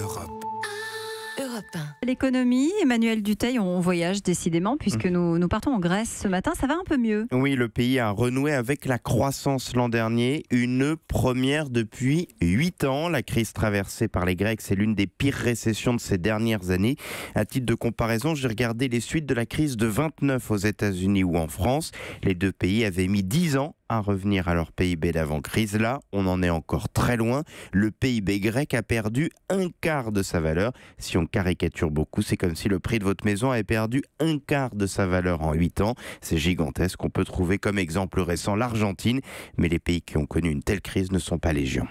Europe. L'économie, Emmanuel Duteil, on voyage décidément puisque mhm. nous, partons en Grèce ce matin, ça va un peu mieux. Oui, le pays a renoué avec la croissance l'an dernier, une première depuis 8 ans. La crise traversée par les Grecs, c'est l'une des pires récessions de ces dernières années. À titre de comparaison, j'ai regardé les suites de la crise de 29 aux États-Unis ou en France. Les deux pays avaient mis 10 ans à revenir à leur PIB d'avant-crise. Là, on en est encore très loin. Le PIB grec a perdu un quart de sa valeur. Si on caricature beaucoup, c'est comme si le prix de votre maison avait perdu un quart de sa valeur en 8 ans. C'est gigantesque. On peut trouver comme exemple récent l'Argentine, mais les pays qui ont connu une telle crise ne sont pas légions.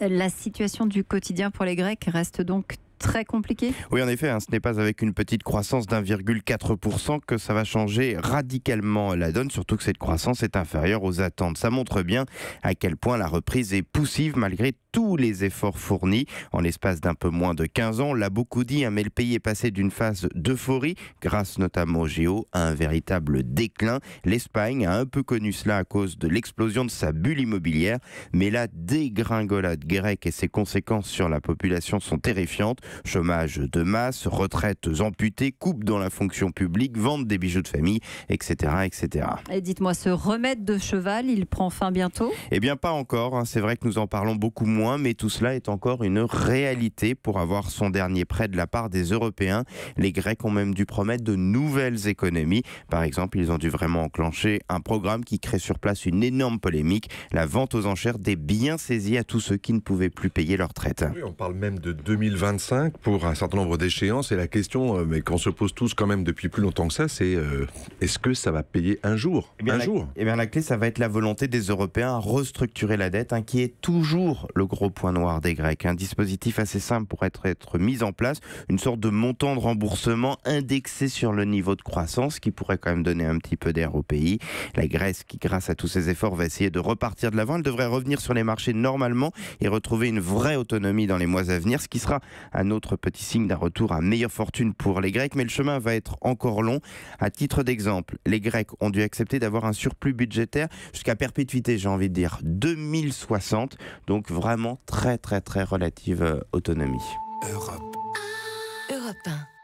La situation du quotidien pour les Grecs reste donc très compliqué Oui, en effet, hein, ce n'est pas avec une petite croissance d'1,4% que ça va changer radicalement la donne, surtout que cette croissance est inférieure aux attentes. Ça montre bien à quel point la reprise est poussive malgré tous les efforts fournis. En l'espace d'un peu moins de 15 ans, l'a beaucoup dit, mais le pays est passé d'une phase d'euphorie, grâce notamment au géo, à un véritable déclin. L'Espagne a un peu connu cela à cause de l'explosion de sa bulle immobilière, mais la dégringolade grecque et ses conséquences sur la population sont terrifiantes. Chômage de masse, retraites amputées, coupes dans la fonction publique, vente des bijoux de famille, etc. etc. Et dites-moi, ce remède de cheval, il prend fin bientôt Eh bien, pas encore. Hein. C'est vrai que nous en parlons beaucoup moins moins, mais tout cela est encore une réalité pour avoir son dernier prêt de la part des Européens. Les Grecs ont même dû promettre de nouvelles économies. Par exemple, ils ont dû vraiment enclencher un programme qui crée sur place une énorme polémique, la vente aux enchères des biens saisis à tous ceux qui ne pouvaient plus payer leur traite. on parle même de 2025 pour un certain nombre d'échéances et la question euh, mais qu'on se pose tous quand même depuis plus longtemps que ça, c'est euh, est-ce que ça va payer un jour eh Un jour Eh bien la clé, ça va être la volonté des Européens à restructurer la dette, hein, qui est toujours le gros point noir des Grecs. Un dispositif assez simple pour être, être mis en place, une sorte de montant de remboursement indexé sur le niveau de croissance qui pourrait quand même donner un petit peu d'air au pays. La Grèce, qui grâce à tous ses efforts va essayer de repartir de l'avant, elle devrait revenir sur les marchés normalement et retrouver une vraie autonomie dans les mois à venir, ce qui sera un autre petit signe d'un retour à meilleure fortune pour les Grecs. Mais le chemin va être encore long. À titre d'exemple, les Grecs ont dû accepter d'avoir un surplus budgétaire jusqu'à perpétuité, j'ai envie de dire, 2060. Donc vraiment vraiment très très très relative euh, autonomie. Europe. Ah, Europe 1.